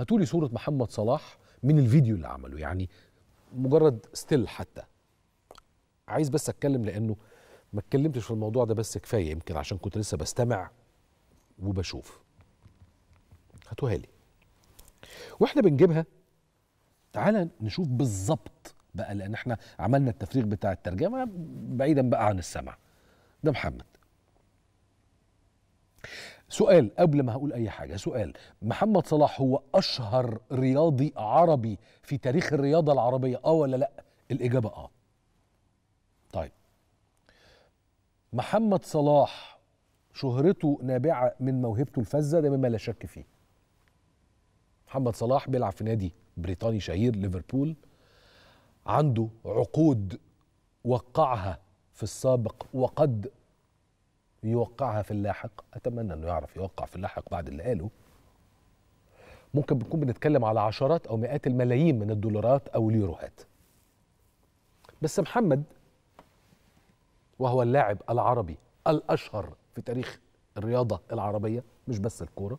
هاتوا لي صوره محمد صلاح من الفيديو اللي عمله يعني مجرد ستيل حتى عايز بس اتكلم لانه ما اتكلمتش في الموضوع ده بس كفايه يمكن عشان كنت لسه بستمع وبشوف هاتوها لي واحنا بنجيبها تعالى نشوف بالظبط بقى لان احنا عملنا التفريغ بتاع الترجمه بعيدا بقى عن السمع ده محمد سؤال قبل ما هقول اي حاجه سؤال محمد صلاح هو اشهر رياضي عربي في تاريخ الرياضه العربيه اه ولا لا الاجابه اه طيب محمد صلاح شهرته نابعه من موهبته الفذه ده مما لا شك فيه محمد صلاح بيلعب في نادي بريطاني شهير ليفربول عنده عقود وقعها في السابق وقد يوقعها في اللاحق اتمنى انه يعرف يوقع في اللاحق بعد اللي قاله ممكن بنكون بنتكلم على عشرات او مئات الملايين من الدولارات او اليوروهات بس محمد وهو اللاعب العربي الاشهر في تاريخ الرياضه العربيه مش بس الكوره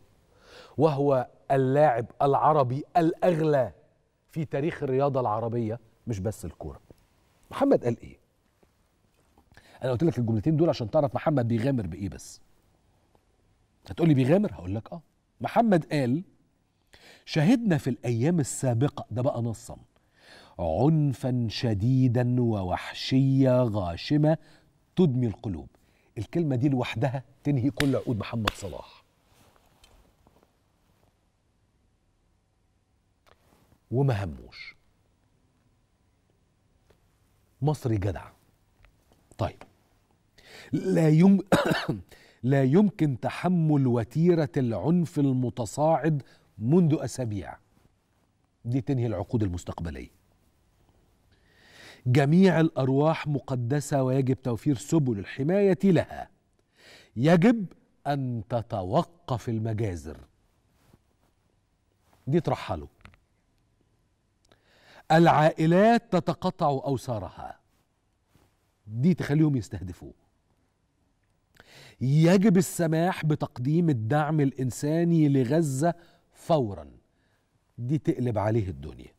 وهو اللاعب العربي الاغلى في تاريخ الرياضه العربيه مش بس الكوره محمد قال ايه انا قلت لك الجملتين دول عشان تعرف محمد بيغامر بايه بس هتقول لي بيغامر هقول لك اه محمد قال شهدنا في الايام السابقه ده بقى نصا عنفا شديدا ووحشيه غاشمه تدمي القلوب الكلمه دي لوحدها تنهي كل عقود محمد صلاح وما هموش مصري جدع طيب لا يم... لا يمكن تحمل وتيره العنف المتصاعد منذ اسابيع دي تنهي العقود المستقبليه جميع الارواح مقدسه ويجب توفير سبل الحمايه لها يجب ان تتوقف المجازر دي ترحلوا العائلات تتقطع اوسارها دي تخليهم يستهدفوه يجب السماح بتقديم الدعم الانساني لغزه فورا دي تقلب عليه الدنيا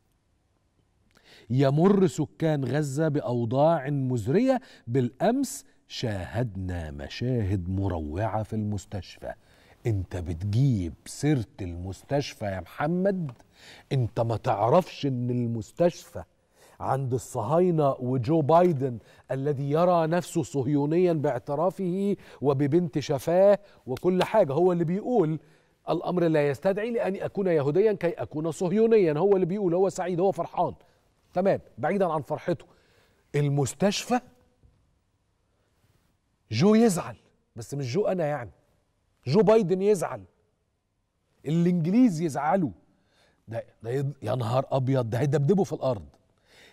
يمر سكان غزه باوضاع مزريه بالامس شاهدنا مشاهد مروعه في المستشفى انت بتجيب سيره المستشفى يا محمد انت ما تعرفش ان المستشفى عند الصهاينه وجو بايدن الذي يرى نفسه صهيونيا باعترافه وببنت شفاه وكل حاجه هو اللي بيقول الامر لا يستدعي لاني اكون يهوديا كي اكون صهيونيا هو اللي بيقول هو سعيد هو فرحان تمام بعيدا عن فرحته المستشفى جو يزعل بس مش جو انا يعني جو بايدن يزعل الانجليز يزعلوا ده ده يا نهار ابيض ده هيدبدبوا في الارض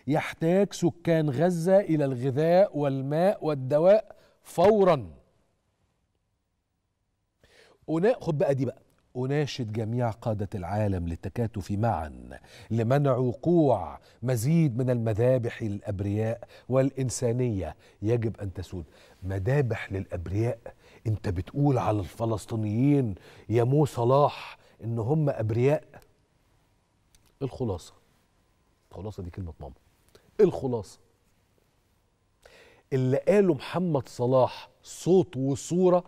يحتاج سكان غزة إلى الغذاء والماء والدواء فورا خد بقى دي بقى أناشد جميع قادة العالم للتكاتف معا لمنع وقوع مزيد من المذابح للأبرياء والإنسانية يجب أن تسود مذابح للأبرياء أنت بتقول على الفلسطينيين يا مو صلاح إن هم أبرياء الخلاصة الخلاصة دي كلمة ماما الخلاصه اللي قاله محمد صلاح صوت وصوره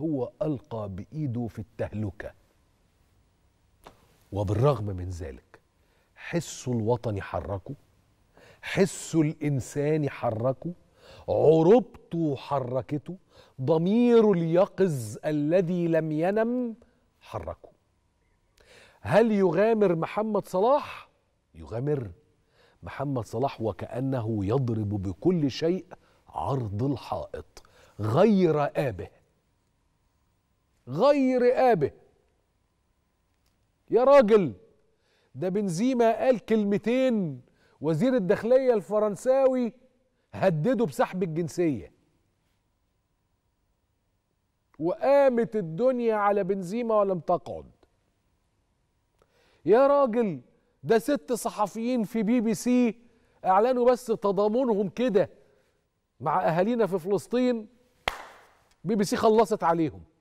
هو القى بايده في التهلكه وبالرغم من ذلك حسه الوطني حركه حسه الانساني حركه عروبته حركته ضميره اليقظ الذي لم ينم حركه هل يغامر محمد صلاح يغامر محمد صلاح وكأنه يضرب بكل شيء عرض الحائط غير آبه غير آبه يا راجل ده بنزيما قال كلمتين وزير الداخلية الفرنساوي هدده بسحب الجنسية وقامت الدنيا على بنزيما ولم تقعد يا راجل ده ست صحفيين في بي بي سي اعلنوا بس تضامنهم كده مع اهالينا في فلسطين بي بي سي خلصت عليهم